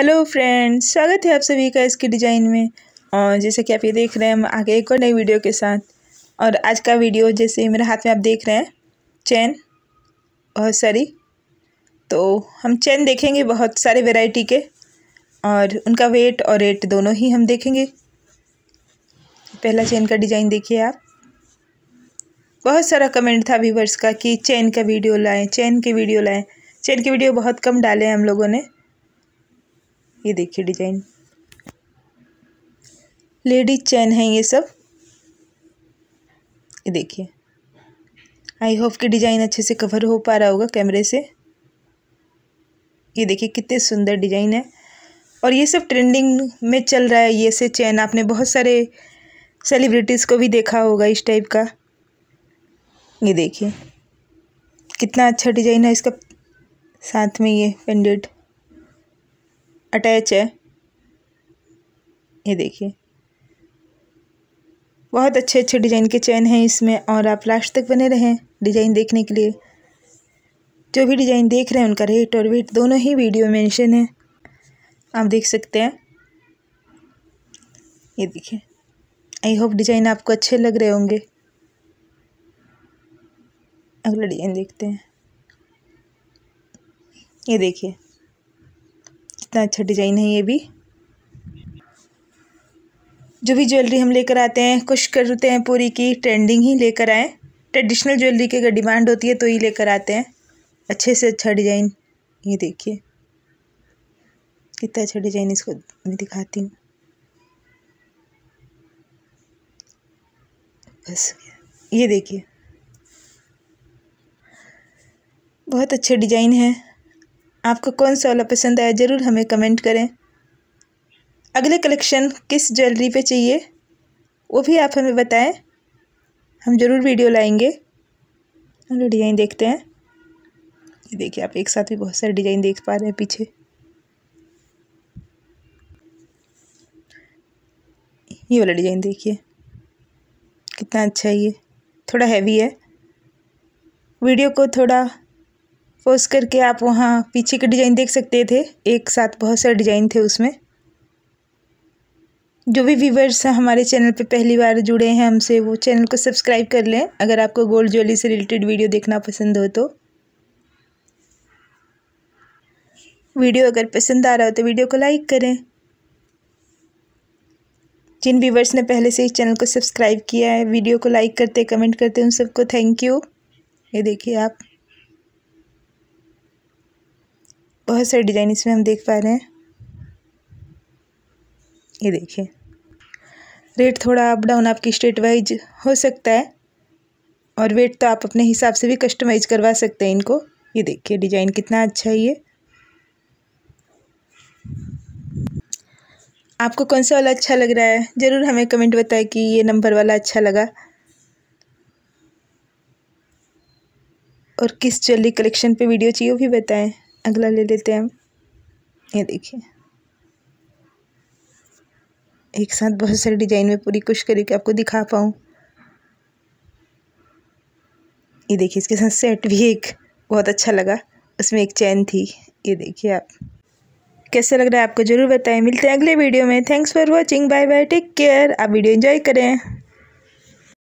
hello friends स्वागत है आप सभी का इसके डिज़ाइन में और जैसे कि आप ये देख रहे हैं हम आगे एक और नई वीडियो के साथ और आज का वीडियो जैसे मेरे हाथ में आप देख रहे हैं चैन बहुत सारी तो हम चैन देखेंगे बहुत सारे वैरायटी के और उनका वेट और रेट दोनों ही हम देखेंगे पहला चैन का डिज़ाइन देखिए आप बहुत सारा कमेंट था व्यूवर्स का कि चैन का वीडियो लाएँ चैन की वीडियो लाएँ चैन की वीडियो बहुत कम डाले हैं हम लोगों ने ये देखिए डिजाइन लेडीज चैन है ये सब ये देखिए आई होप कि डिज़ाइन अच्छे से कवर हो पा रहा होगा कैमरे से ये देखिए कितने सुंदर डिज़ाइन है और ये सब ट्रेंडिंग में चल रहा है ये से चैन आपने बहुत सारे सेलिब्रिटीज़ को भी देखा होगा इस टाइप का ये देखिए कितना अच्छा डिज़ाइन है इसका साथ में ये पेंडेंट अटैच है ये देखिए बहुत अच्छे अच्छे डिज़ाइन के चैन हैं इसमें और आप लास्ट तक बने रहें डिज़ाइन देखने के लिए जो भी डिज़ाइन देख रहे हैं उनका रेट और वेट दोनों ही वीडियो मेंशन है आप देख सकते हैं ये देखिए आई होप डिज़ाइन आपको अच्छे लग रहे होंगे अगला डिज़ाइन देखते हैं ये देखिए कितना अच्छा डिज़ाइन है ये भी जो भी ज्वेलरी हम लेकर आते हैं कुछ करते हैं पूरी की ट्रेंडिंग ही लेकर आएँ ट्रेडिशनल ज्वेलरी की अगर डिमांड होती है तो ही लेकर आते हैं अच्छे से अच्छा डिज़ाइन ये देखिए कितना अच्छा डिज़ाइन इसको मैं दिखाती हूँ बस ये देखिए बहुत अच्छे डिज़ाइन है आपको कौन सा वाला पसंद आया ज़रूर हमें कमेंट करें अगले कलेक्शन किस ज्वेलरी पे चाहिए वो भी आप हमें बताएं हम ज़रूर वीडियो लाएंगे हम डिज़ाइन देखते हैं ये देखिए आप एक साथ भी बहुत सारे डिज़ाइन देख पा रहे हैं पीछे ये वाला डिज़ाइन देखिए कितना अच्छा है ये थोड़ा हैवी है वीडियो को थोड़ा पोस्ट करके आप वहाँ पीछे के डिज़ाइन देख सकते थे एक साथ बहुत सारे डिज़ाइन थे उसमें जो भी व्यूवर्स हमारे चैनल पे पहली बार जुड़े हैं हमसे वो चैनल को सब्सक्राइब कर लें अगर आपको गोल्ड ज्वेलरी से रिलेटेड वीडियो देखना पसंद हो तो वीडियो अगर पसंद आ रहा हो तो वीडियो को लाइक करें जिन व्यूवर्स ने पहले से इस चैनल को सब्सक्राइब किया है वीडियो को लाइक करते कमेंट करते उन सबको थैंक यू ये देखिए आप बहुत सारे डिज़ाइन इसमें हम देख पा रहे हैं ये देखिए रेट थोड़ा अप डाउन आपकी स्टेट वाइज हो सकता है और वेट तो आप अपने हिसाब से भी कस्टमाइज करवा सकते हैं इनको ये देखिए डिज़ाइन कितना अच्छा है ये आपको कौन सा वाला अच्छा लग रहा है ज़रूर हमें कमेंट बताएं कि ये नंबर वाला अच्छा लगा और किस ज्वेलरी कलेक्शन पे वीडियो चाहिए वो भी बताएं अगला ले लेते हैं ये देखिए एक साथ बहुत सारे डिजाइन में पूरी कोशिश कि आपको दिखा पाऊँ ये देखिए इसके साथ सेट भी एक बहुत अच्छा लगा उसमें एक चैन थी ये देखिए आप कैसा लग रहा है आपको ज़रूर बताएं मिलते हैं अगले वीडियो में thanks for watching bye bye take care आप वीडियो एंजॉय करें